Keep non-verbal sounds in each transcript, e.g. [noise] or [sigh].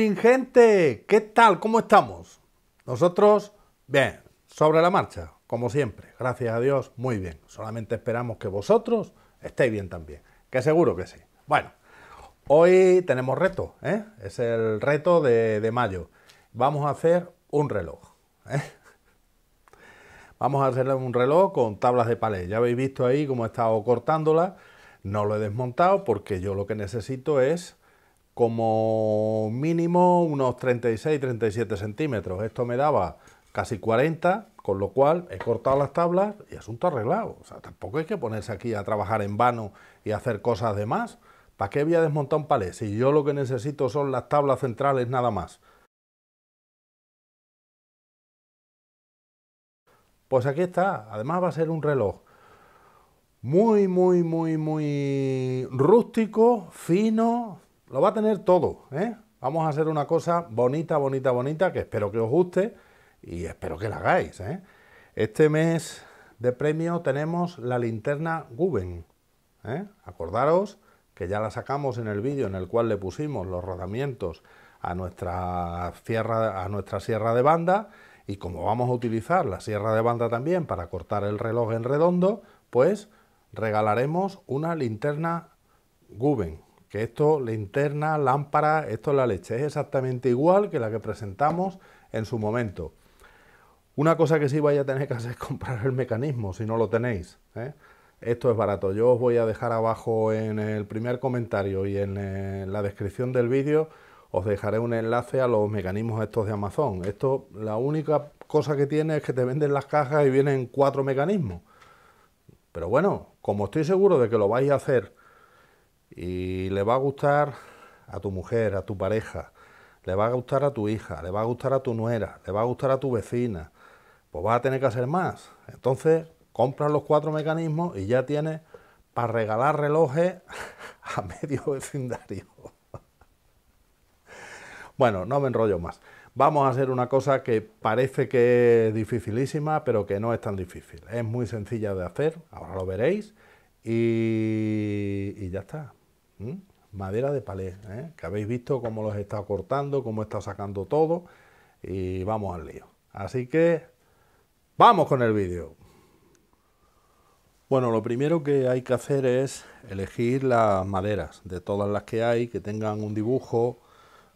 ingente ¿Qué tal? ¿Cómo estamos? Nosotros, bien, sobre la marcha, como siempre. Gracias a Dios, muy bien. Solamente esperamos que vosotros estéis bien también, que seguro que sí. Bueno, hoy tenemos reto, ¿eh? Es el reto de, mayo. Vamos a hacer un reloj. ¿eh? Vamos a hacerle un reloj con tablas de palé. Ya habéis visto ahí cómo he estado cortándolas. No lo he desmontado porque yo lo que necesito es como mínimo unos 36-37 centímetros. Esto me daba casi 40, con lo cual he cortado las tablas y asunto arreglado. O sea, tampoco hay que ponerse aquí a trabajar en vano y hacer cosas de más. ¿Para qué voy a desmontar un palé si yo lo que necesito son las tablas centrales nada más? Pues aquí está. Además va a ser un reloj muy, muy, muy, muy rústico, fino, lo va a tener todo. ¿eh? Vamos a hacer una cosa bonita, bonita, bonita, que espero que os guste y espero que la hagáis. ¿eh? Este mes de premio tenemos la linterna Guben. ¿eh? Acordaros que ya la sacamos en el vídeo en el cual le pusimos los rodamientos a nuestra, sierra, a nuestra sierra de banda y como vamos a utilizar la sierra de banda también para cortar el reloj en redondo, pues regalaremos una linterna Guben, que esto, linterna, lámpara, esto es la leche, es exactamente igual que la que presentamos en su momento. Una cosa que sí vais a tener que hacer es comprar el mecanismo, si no lo tenéis. ¿eh? Esto es barato. Yo os voy a dejar abajo en el primer comentario y en eh, la descripción del vídeo os dejaré un enlace a los mecanismos estos de Amazon. Esto, la única cosa que tiene es que te venden las cajas y vienen cuatro mecanismos. Pero bueno, como estoy seguro de que lo vais a hacer y le va a gustar a tu mujer, a tu pareja, le va a gustar a tu hija, le va a gustar a tu nuera, le va a gustar a tu vecina, pues vas a tener que hacer más. Entonces, compras los cuatro mecanismos y ya tienes para regalar relojes [laughs] a medio vecindario. [laughs] Bueno, no me enrollo más. Vamos a hacer una cosa que parece que es dificilísima, pero que no es tan difícil. Es muy sencilla de hacer, ahora lo veréis, y, y ya está. ¿Mm? Madera de palé, ¿eh? que habéis visto cómo los está cortando, cómo está sacando todo y vamos al lío. Así que vamos con el vídeo. Bueno, lo primero que hay que hacer es elegir las maderas de todas las que hay que tengan un dibujo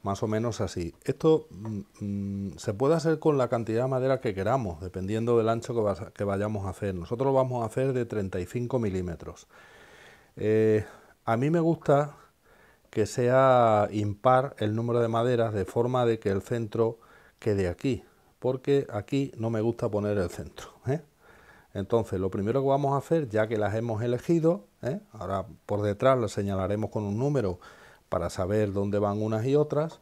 más o menos así. Esto mm, mm, se puede hacer con la cantidad de madera que queramos, dependiendo del ancho que, vayamos a hacer. Nosotros lo vamos a hacer de 35 milímetros. Eh, a mí me gusta que sea impar el número de maderas de forma de que el centro quede aquí, porque aquí no me gusta poner el centro. ¿eh? Entonces, lo primero que vamos a hacer, ya que las hemos elegido, ¿eh? ahora por detrás las señalaremos con un número para saber dónde van unas y otras,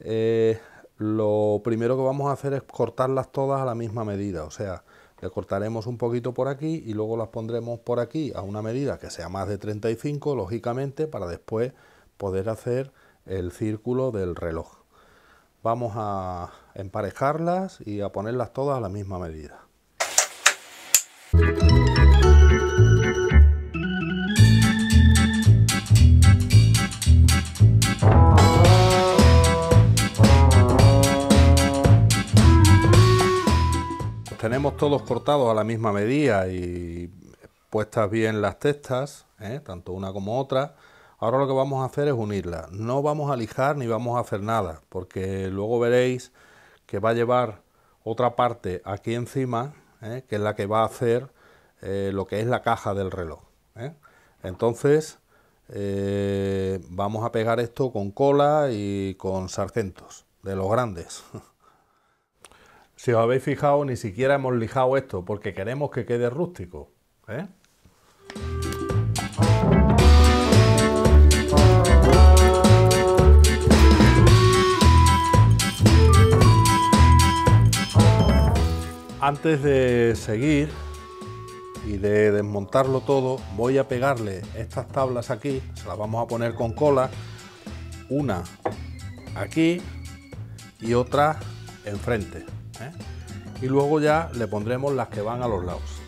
eh, lo primero que vamos a hacer es cortarlas todas a la misma medida, o sea, le cortaremos un poquito por aquí y luego las pondremos por aquí a una medida que sea más de 35, lógicamente, para después poder hacer el círculo del reloj. Vamos a emparejarlas y a ponerlas todas a la misma medida. tenemos todos cortados a la misma medida y puestas bien las testas, ¿eh? tanto una como otra, ahora lo que vamos a hacer es unirlas. No vamos a lijar ni vamos a hacer nada, porque luego veréis que va a llevar otra parte aquí encima, ¿eh? que es la que va a hacer eh, lo que es la caja del reloj. Entonces, vamos a pegar esto con cola y con sargentos, de los grandes. [laughs] Si os habéis fijado, ni siquiera hemos lijado esto porque queremos que quede rústico. ¿eh? Antes de seguir y de desmontarlo todo, voy a pegarle estas tablas aquí, se las vamos a poner con cola, una aquí y otra enfrente. ¿eh? Y luego ya le pondremos las que van a los lados.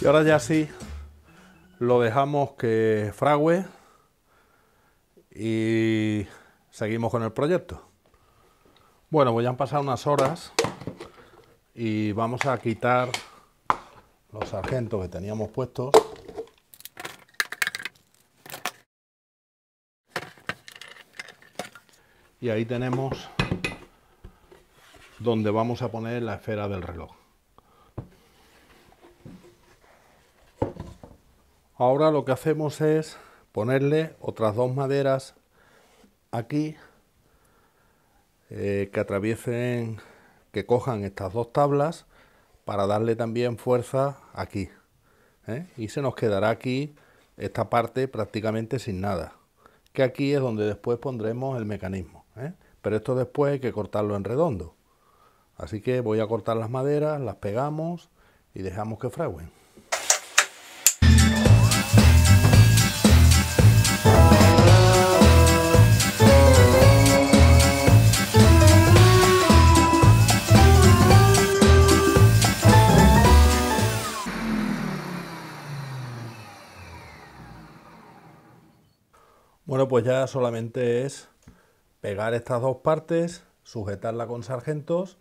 Y ahora ya sí, lo dejamos que fragüe y seguimos con el proyecto. Bueno, voy pues a pasar unas horas y vamos a quitar los sargentos que teníamos puestos y ahí tenemos donde vamos a poner la esfera del reloj. Ahora lo que hacemos es ponerle otras dos maderas aquí eh, que atraviesen, que cojan estas dos tablas para darle también fuerza aquí. ¿eh? Y se nos quedará aquí esta parte prácticamente sin nada. Que aquí es donde después pondremos el mecanismo. ¿eh? Pero esto después hay que cortarlo en redondo. Así que voy a cortar las maderas, las pegamos y dejamos que fraguen. Bueno, pues ya solamente es pegar estas dos partes, sujetarla con sargentos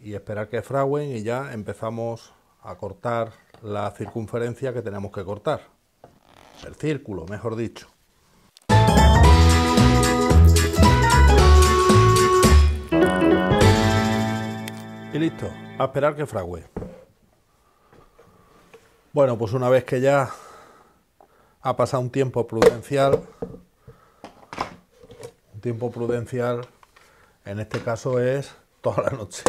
y esperar que fraguen y ya empezamos a cortar la circunferencia que tenemos que cortar. El círculo, mejor dicho. Y listo, a esperar que frague. Bueno, pues una vez que ya ha pasado un tiempo prudencial, un tiempo prudencial, en este caso es toda la noche.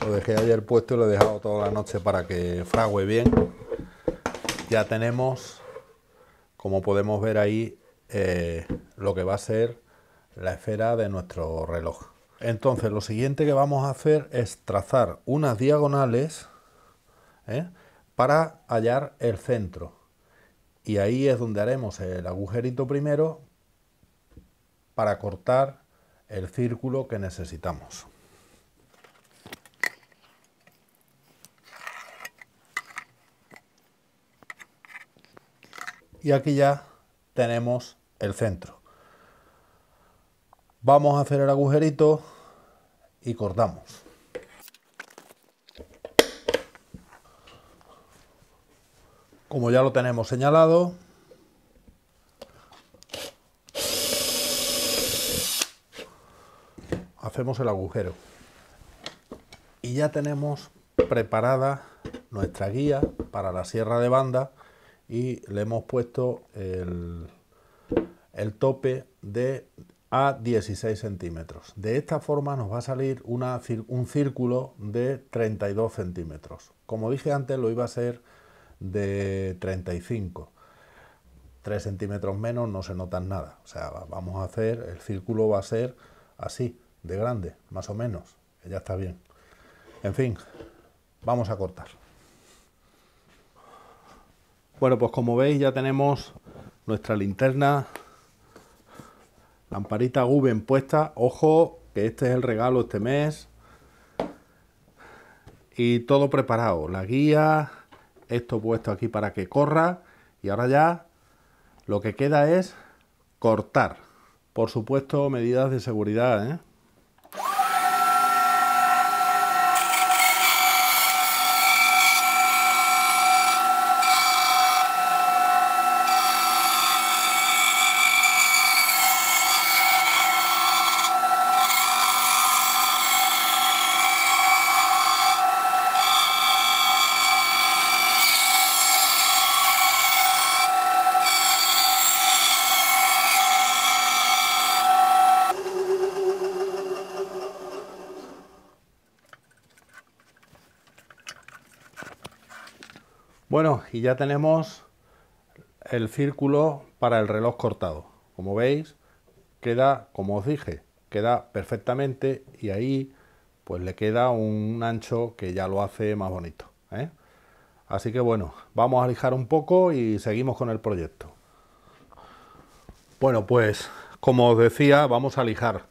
[laughs] lo dejé ayer puesto y lo he dejado toda la noche para que frague bien. Ya tenemos, como podemos ver ahí, eh, lo que va a ser la esfera de nuestro reloj. Entonces, lo siguiente que vamos a hacer es trazar unas diagonales ¿eh? para hallar el centro. Y ahí es donde haremos el agujerito primero para cortar el círculo que necesitamos. Y aquí ya tenemos el centro. Vamos a hacer el agujerito y cortamos. como ya lo tenemos señalado. Hacemos el agujero. Y ya tenemos preparada nuestra guía para la sierra de banda y le hemos puesto el, tope de a 16 centímetros. De esta forma nos va a salir un círculo de 32 centímetros. Como dije antes, lo iba a ser de 35. 3 centímetros menos no se notan nada. O sea, vamos a hacer, el círculo va a ser así, de grande, más o menos. Ya está bien. En fin, vamos a cortar. Bueno, pues como veis ya tenemos nuestra linterna, lamparita Guben puesta. Ojo, que este es el regalo este mes. Y todo preparado, la guía, esto puesto aquí para que corra y ahora ya lo que queda es cortar. Por supuesto, medidas de seguridad, ¿eh? Bueno, y ya tenemos el círculo para el reloj cortado. Como veis, queda, como os dije, queda perfectamente y ahí pues le queda un ancho que ya lo hace más bonito. ¿eh? Así que bueno, vamos a lijar un poco y seguimos con el proyecto. Bueno, pues como os decía, vamos a lijar.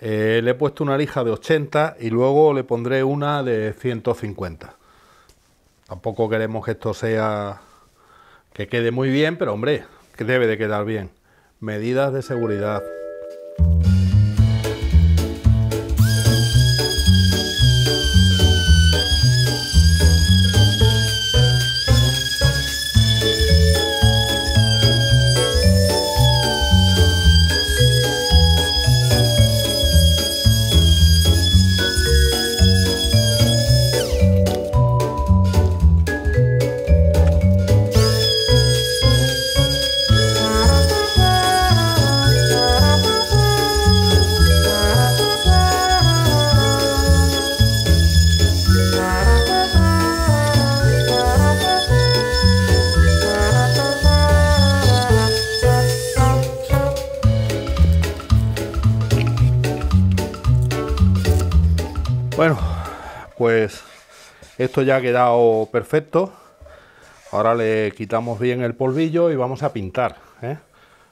Eh, le he puesto una lija de 80 y luego le pondré una de 150. Tampoco queremos que esto sea que quede muy bien, pero hombre, que debe de quedar bien. Medidas de seguridad. Esto ya ha quedado perfecto. Ahora le quitamos bien el polvillo y vamos a pintar. ¿eh?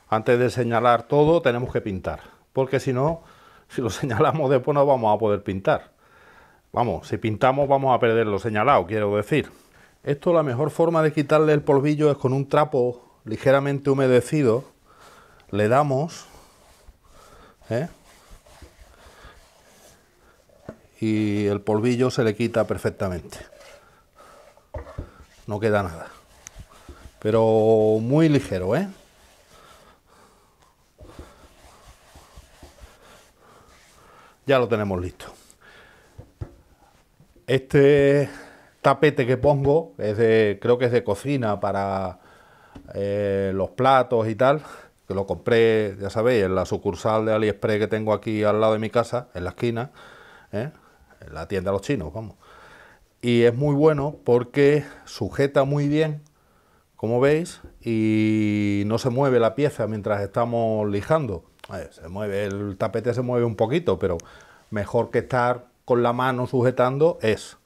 Antes de señalar todo tenemos que pintar, porque si no, [laughs] si lo señalamos después no vamos a poder pintar. Vamos, si pintamos vamos a perder lo señalado, quiero decir. Esto la mejor forma de quitarle el polvillo es con un trapo ligeramente humedecido. Le damos... ¿eh? y el polvillo se le quita perfectamente. No queda nada. Pero muy ligero, ¿eh? Ya lo tenemos listo. Este tapete que pongo es de, creo que es de cocina para eh, los platos y tal que lo compré, ya sabéis, en la sucursal de AliExpress que tengo aquí al lado de mi casa, en la esquina, ¿eh? en la tienda de los chinos, vamos. Y es muy bueno porque sujeta muy bien, como veis, y no se mueve la pieza mientras estamos lijando. Se mueve, el tapete se mueve un poquito, pero mejor que estar con la mano sujetando es.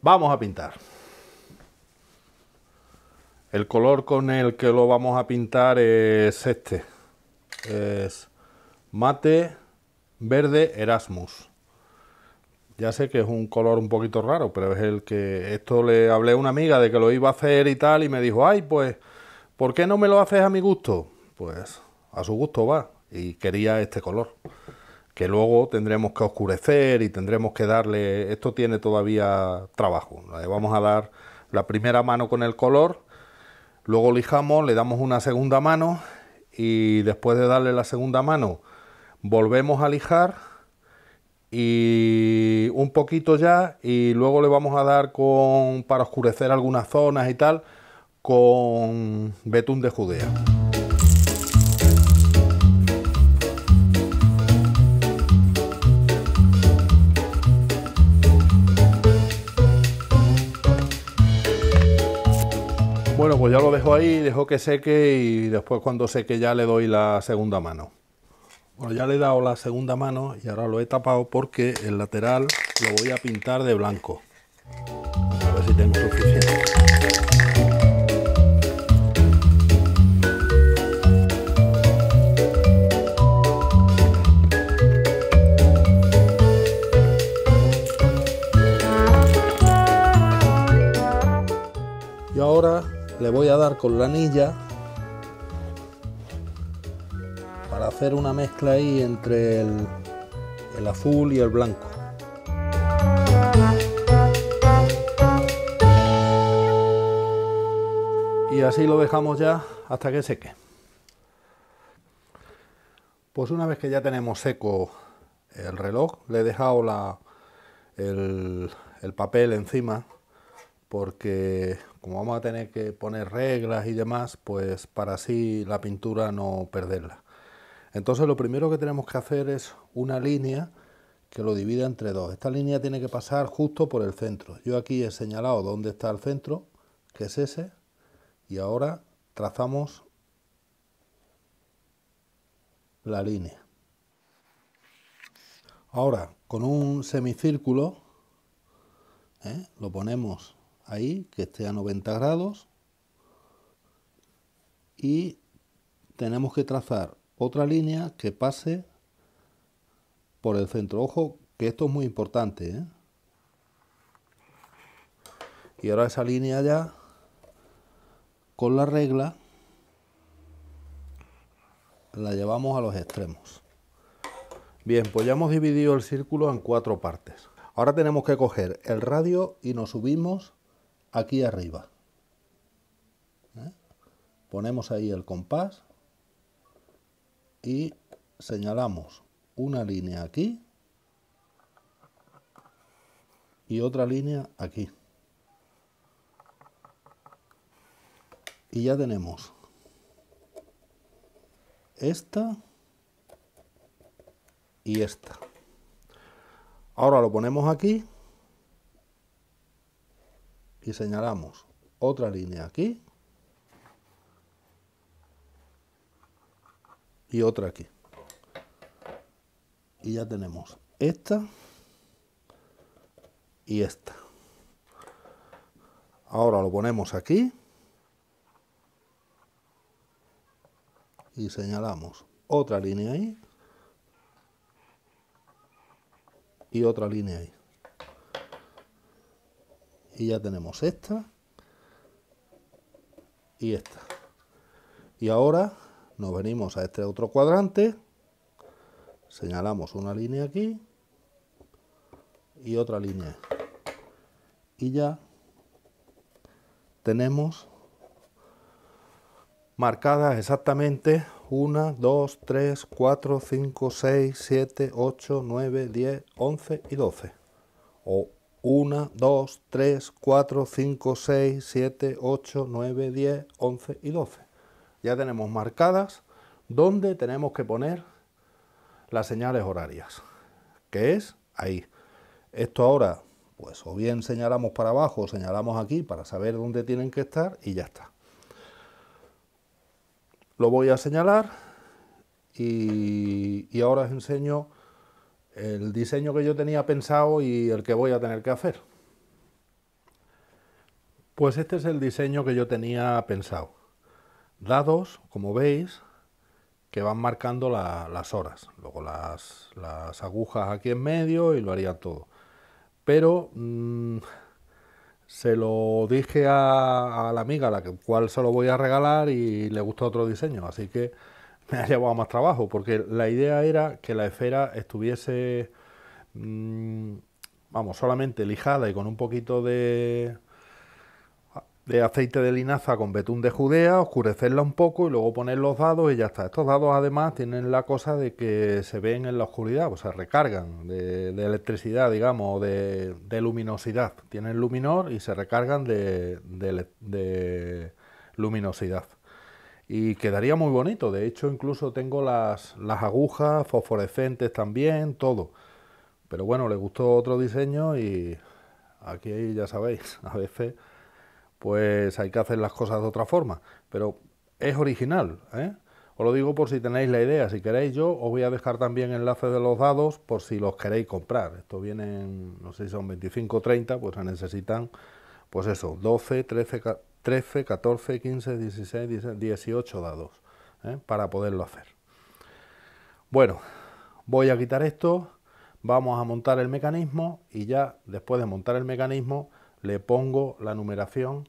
Vamos a pintar. El color con el que lo vamos a pintar es este. Es mate verde Erasmus. Ya sé que es un color un poquito raro, pero es el que esto le hablé a una amiga de que lo iba a hacer y tal, y me dijo, ay, pues, ¿por qué no me lo haces a mi gusto? Pues a su gusto va, y quería este color, que luego tendremos que oscurecer y tendremos que darle, esto tiene todavía trabajo, le vamos a dar la primera mano con el color, luego lijamos, le damos una segunda mano y después de darle la segunda mano volvemos a lijar y un poquito ya y luego le vamos a dar con para oscurecer algunas zonas y tal con betún de judea bueno pues ya lo dejo ahí dejo que seque y después cuando seque ya le doy la segunda mano bueno, ya le he dado la segunda mano y ahora lo he tapado porque el lateral lo voy a pintar de blanco. A ver si tengo suficiente. Y ahora le voy a dar con la anilla hacer una mezcla ahí entre el, azul y el blanco. Y así lo dejamos ya hasta que seque. Pues una vez que ya tenemos seco el reloj, le he dejado la, el, papel encima porque como vamos a tener que poner reglas y demás, pues para así la pintura no perderla. Entonces lo primero que tenemos que hacer es una línea que lo divida entre dos. Esta línea tiene que pasar justo por el centro. Yo aquí he señalado dónde está el centro, que es ese, y ahora trazamos la línea. Ahora, con un semicírculo, ¿eh? lo ponemos ahí, que esté a 90 grados, y tenemos que trazar otra línea que pase por el centro. Ojo, que esto es muy importante. ¿eh? Y ahora esa línea ya, con la regla, la llevamos a los extremos. Bien, pues ya hemos dividido el círculo en cuatro partes. Ahora tenemos que coger el radio y nos subimos aquí arriba. ¿Eh? Ponemos ahí el compás y señalamos una línea aquí y otra línea aquí. Y ya tenemos esta y esta. Ahora lo ponemos aquí y señalamos otra línea aquí y otra aquí. Y ya tenemos esta y esta. Ahora lo ponemos aquí y señalamos otra línea ahí y otra línea ahí. Y ya tenemos esta y esta. Y ahora nos venimos a este otro cuadrante, señalamos una línea aquí y otra línea. Y ya tenemos marcadas exactamente 1, 2, 3, 4, 5, 6, 7, 8, 9, 10, 11 y 12. O 1, 2, 3, 4, 5, 6, 7, 8, 9, 10, 11 y 12 ya tenemos marcadas dónde tenemos que poner las señales horarias, que es ahí. Esto ahora, pues o bien señalamos para abajo o señalamos aquí para saber dónde tienen que estar y ya está. Lo voy a señalar y, y ahora os enseño el diseño que yo tenía pensado y el que voy a tener que hacer. Pues este es el diseño que yo tenía pensado dados, como veis, que van marcando las horas. Luego las, las, agujas aquí en medio y lo haría todo. Pero mm, se lo dije a, la amiga a la cual se lo voy a regalar y le gustó otro diseño. Así que me ha llevado más trabajo porque la idea era que la esfera estuviese, mm, vamos, solamente lijada y con un poquito de, de aceite de linaza con betún de judea, oscurecerla un poco y luego poner los dados y ya está. Estos dados además tienen la cosa de que se ven en la oscuridad, o sea, recargan de, electricidad, digamos, de, luminosidad. Tienen luminor y se recargan de, luminosidad. Y quedaría muy bonito, de hecho incluso tengo las, las agujas fosforescentes también, todo. Pero bueno, le gustó otro diseño y aquí ya sabéis, [laughs] a veces pues hay que hacer las cosas de otra forma. Pero es original, ¿eh? Os lo digo por si tenéis la idea, si queréis yo os voy a dejar también enlaces de los dados por si los queréis comprar. Esto vienen, no sé si son 25 o 30, pues se necesitan, pues eso, 12, 13, 13 14, 15, 16, 18 dados ¿eh? para poderlo hacer. Bueno, voy a quitar esto, vamos a montar el mecanismo y ya después de montar el mecanismo le pongo la numeración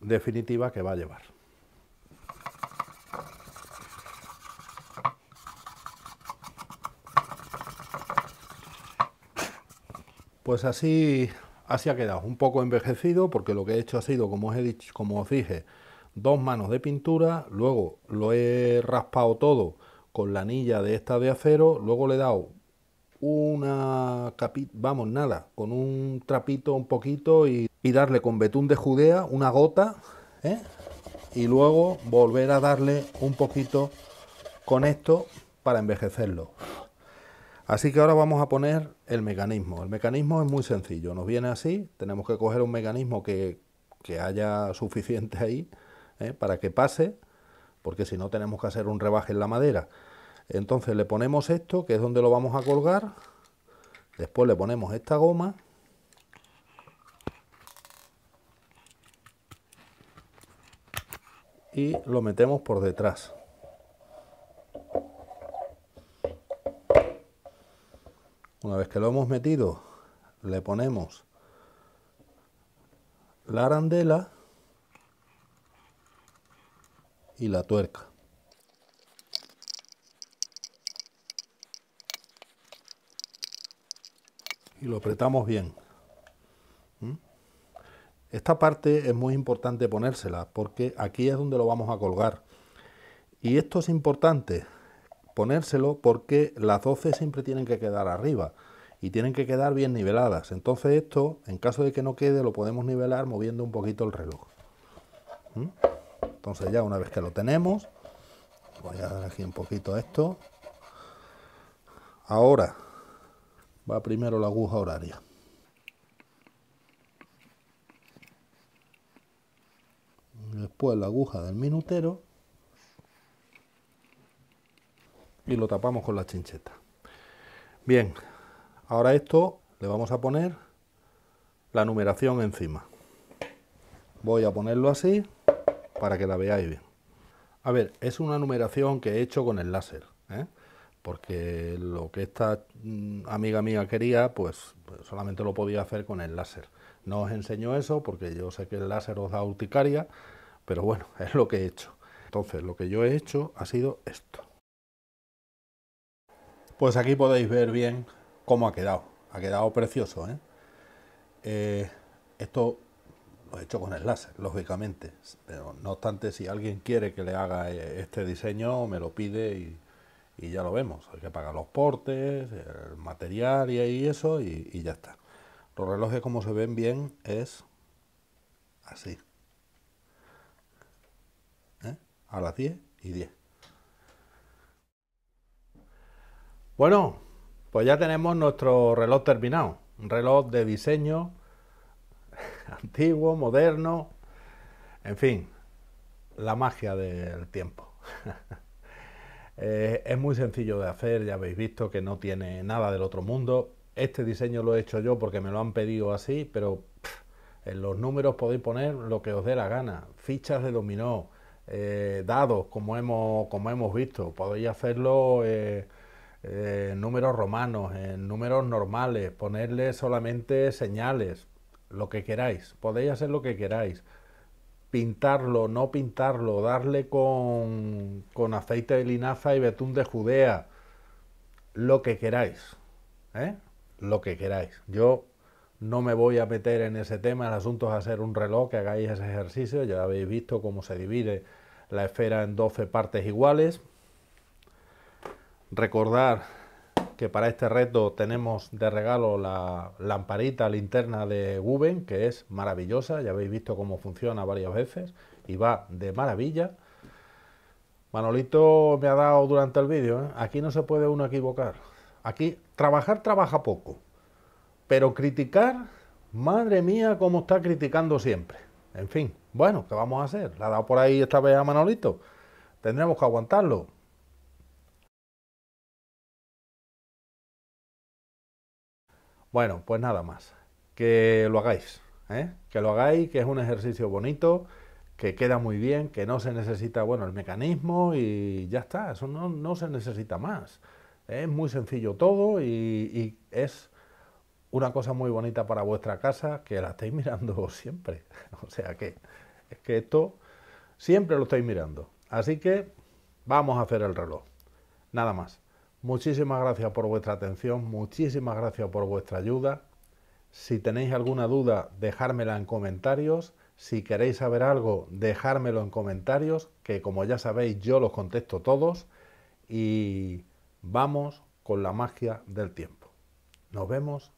definitiva que va a llevar. Pues así, así ha quedado, un poco envejecido porque lo que he hecho ha sido, como os, he dicho, como os dije, dos manos de pintura, luego lo he raspado todo con la anilla de esta de acero, luego le he dado una capita, vamos, nada, con un trapito un poquito y y darle con betún de Judea una gota ¿eh? y luego volver a darle un poquito con esto para envejecerlo. Así que ahora vamos a poner el mecanismo. El mecanismo es muy sencillo, nos viene así, tenemos que coger un mecanismo que, haya suficiente ahí ¿eh? para que pase, porque si no tenemos que hacer un rebaje en la madera. Entonces le ponemos esto, que es donde lo vamos a colgar, después le ponemos esta goma y lo metemos por detrás. Una vez que lo hemos metido, le ponemos la arandela y la tuerca. Y lo apretamos bien. Esta parte es muy importante ponérsela porque aquí es donde lo vamos a colgar. Y esto es importante ponérselo porque las 12 siempre tienen que quedar arriba y tienen que quedar bien niveladas. Entonces esto, en caso de que no quede, lo podemos nivelar moviendo un poquito el reloj. ¿Mm? Entonces ya una vez que lo tenemos, voy a dar aquí un poquito esto. Ahora va primero la aguja horaria. después la aguja del minutero y lo tapamos con la chincheta. Bien, ahora esto le vamos a poner la numeración encima. Voy a ponerlo así para que la veáis bien. A ver, es una numeración que he hecho con el láser, ¿eh? porque lo que esta mm, amiga mía quería, pues, pues solamente lo podía hacer con el láser. No os enseño eso porque yo sé que el láser os da pero bueno, [laughs] es lo que he hecho. Entonces, lo que yo he hecho ha sido esto. Pues aquí podéis ver bien cómo ha quedado. Ha quedado precioso, ¿eh? Eh, esto lo he hecho con el láser, lógicamente. Pero no obstante, si alguien quiere que le haga eh, este diseño, me lo pide y, ya lo vemos. Hay que pagar los portes, el material y, eso, y ya está. Los relojes, como se ven bien, es así a las 10 y 10. Bueno, pues ya tenemos nuestro reloj terminado. Un reloj de diseño [laughs] antiguo, moderno, en fin, la magia del tiempo. [laughs] Eh, es muy sencillo de hacer, ya habéis visto que no tiene nada del otro mundo. Este diseño lo he hecho yo porque me lo han pedido así, pero en los números podéis poner lo que os dé la gana. Fichas de dominó, eh, dados, como hemos, como hemos visto. Podéis hacerlo eh, eh, en números romanos, en números normales, ponerle solamente señales, lo que queráis. Podéis hacer lo que queráis. Pintarlo, no pintarlo, darle con, con aceite de linaza y betún de Judea. Lo que queráis. Lo que queráis. Yo no me voy a meter en ese tema, el asunto es hacer un reloj, que hagáis ese ejercicio, ya habéis visto cómo se divide la esfera en 12 partes iguales. Recordar que para este reto tenemos de regalo la lamparita linterna de Guben, que es maravillosa, ya habéis visto cómo funciona varias veces y va de maravilla. Manolito me ha dado durante el vídeo, ¿eh? aquí no se puede uno equivocar. Aquí trabajar trabaja poco, pero criticar, madre mía, como está criticando siempre. En fin, bueno, ¿qué vamos a hacer? La ha dado por ahí esta vez a Manolito. Tendremos que aguantarlo. Bueno, pues nada más. Que lo hagáis. ¿eh? Que lo hagáis, que es un ejercicio bonito, que queda muy bien, que no se necesita, bueno, el mecanismo y ya está. Eso no, se necesita más. Es muy sencillo todo y, es una cosa muy bonita para vuestra casa que la estáis [laughs] mirando siempre. O sea que es que esto siempre lo estáis mirando. Así que vamos a hacer el reloj. Nada más. Muchísimas gracias por vuestra atención, muchísimas gracias por vuestra ayuda. Si tenéis alguna duda, dejármela en comentarios. Si queréis saber algo, dejármelo en comentarios, que como ya sabéis yo los contesto todos. Y vamos con la magia del tiempo. Nos vemos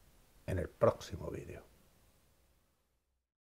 en el próximo vídeo.